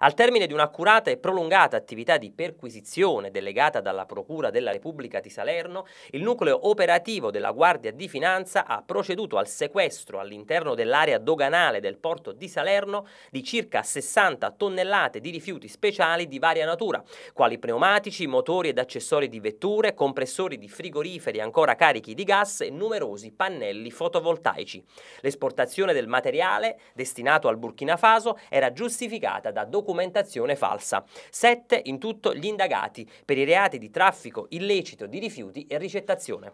Al termine di un'accurata e prolungata attività di perquisizione delegata dalla Procura della Repubblica di Salerno, il nucleo operativo della Guardia di Finanza ha proceduto al sequestro all'interno dell'area doganale del porto di Salerno di circa 60 tonnellate di rifiuti speciali di varia natura, quali pneumatici, motori ed accessori di vetture, compressori di frigoriferi ancora carichi di gas e numerosi pannelli fotovoltaici. L'esportazione del materiale destinato al Burkina Faso era giustificata da documenti documentazione falsa. Sette in tutto gli indagati per i reati di traffico illecito di rifiuti e ricettazione.